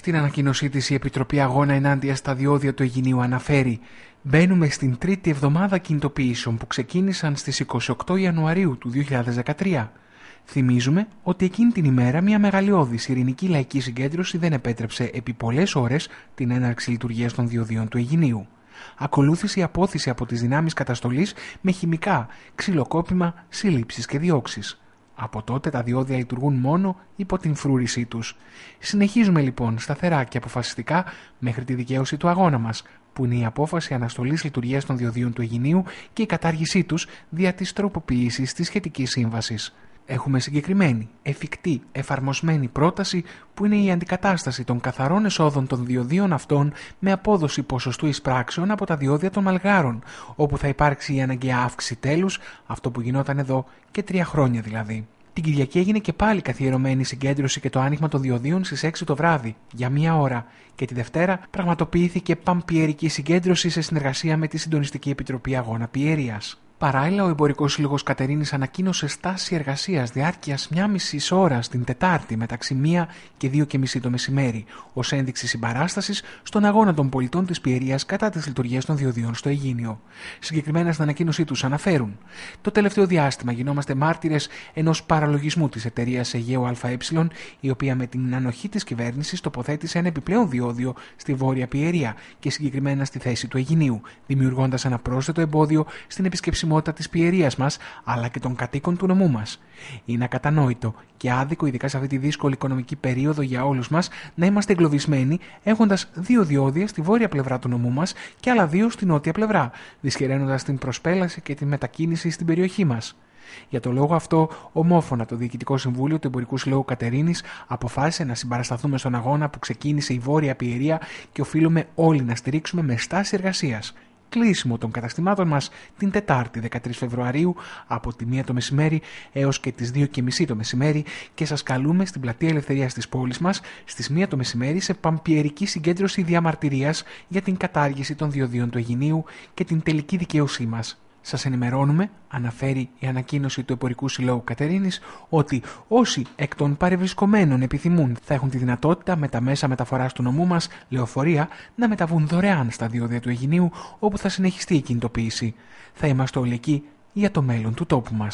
Στην ανακοίνωσή της η Επιτροπή Αγώνα ενάντια στα διόδια του Αιγυνίου αναφέρει «Μπαίνουμε στην τρίτη εβδομάδα κινητοποιήσεων που ξεκίνησαν στις 28 Ιανουαρίου του 2013». Θυμίζουμε ότι εκείνη την ημέρα μια μεγαλειώδη ειρηνική λαϊκή συγκέντρωση δεν επέτρεψε επί πολλές ώρες την έναρξη λειτουργίας των διοδίων του Αιγυνίου. Ακολούθησε η απόθεση από τις δυνάμεις καταστολής με χημικά, ξυλοκόπημα, σύλληψει και διώξεις. Από τότε τα διόδια λειτουργούν μόνο υπό την φρούρησή τους. Συνεχίζουμε λοιπόν σταθερά και αποφασιστικά μέχρι τη δικαίωση του αγώνα μας, που είναι η απόφαση αναστολής λειτουργίας των διοδίων του Αιγινίου και η κατάργησή τους δια της τροποποίησης της σχετικής σύμβασης. Έχουμε συγκεκριμένη, εφικτή, εφαρμοσμένη πρόταση που είναι η αντικατάσταση των καθαρών εσόδων των διοδίων αυτών με απόδοση ποσοστού εισπράξεων από τα διόδια των μαλγάρων, όπου θα υπάρξει η αναγκαία αύξηση τέλους, αυτό που γινόταν εδώ και τρία χρόνια δηλαδή. Την Κυριακή έγινε και πάλι καθιερωμένη συγκέντρωση και το άνοιγμα των διοδίων στις 6 το βράδυ για μία ώρα και τη Δευτέρα πραγματοποιήθηκε παμπιερική συγκέντρωση σε συνεργασία με τη Συντονιστική Επιτροπή Αγώνα Πιέρειας. Παράλληλα, ο Εμπορικός Σύλλογος Κατερίνης ανακοίνωσε στάση εργασίας διάρκειας μια μισή ώρα την Τετάρτη μεταξύ μία και δύο και μισή το μεσημέρι, ως ένδειξη συμπαράστασης στον αγώνα των πολιτών της Πιερίας κατά τι λειτουργίε των διοδίων στο Αιγίνιο. Συγκεκριμένα στην ανακοίνωσή τους αναφέρουν: Το τελευταίο διάστημα γινόμαστε μάρτυρες ενός παραλογισμού της εταιρείας Αιγαίου ΑΕ, η οποία με την ανοχή της κυβέρνησης τοποθέτησε ένα επιπλέον διόδιο στη Βόρεια Πιερία και συγκεκριμένα στη θέση του Αιγινίου, δημιουργώντας ένα πρόσθετο εμπόδιο στην επισκέψη χρησιμότητα της πιερίας μας, αλλά και των κατοίκων του νομού μας. Είναι ακατανόητο και άδικο, ειδικά σε αυτή τη δύσκολη οικονομική περίοδο για όλους μας, να είμαστε εγκλωβισμένοι έχοντας δύο διόδια στη βόρεια πλευρά του νομού μας και άλλα δύο στη νότια πλευρά, δυσχεραίνοντας την προσπέλαση και τη μετακίνηση στην περιοχή μας. Για το λόγο αυτό, ομόφωνα το Διοικητικό Συμβούλιο του Εμπορικού Συλλόγου Κατερίνης αποφάσισε να συμπαρασταθούμε στον αγώνα που ξεκίνησε η Βόρεια Πιερία και οφείλουμε όλοι να στηρίξουμε με στάση εργασίας κλείσιμο των καταστημάτων μας την Τετάρτη 13 Φεβρουαρίου από τη 1 το μεσημέρι έως και τις 2.30 το μεσημέρι και σας καλούμε στην Πλατεία Ελευθερίας της πόλης μας στις 1 το μεσημέρι σε παμπιερική συγκέντρωση διαμαρτυρίας για την κατάργηση των διοδίων του Αιγινίου και την τελική δικαιοσύνη μας σας ενημερώνουμε, αναφέρει η ανακοίνωση του Επορικού Συλλόγου Κατερίνης, ότι όσοι εκ των παρευρισκομένων επιθυμούν θα έχουν τη δυνατότητα με τα μέσα μεταφοράς του νομού μας, λεωφορεία, να μεταβούν δωρεάν στα διόδια του Αιγυνίου, όπου θα συνεχιστεί η κινητοποίηση. Θα είμαστε όλοι εκεί για το μέλλον του τόπου μας.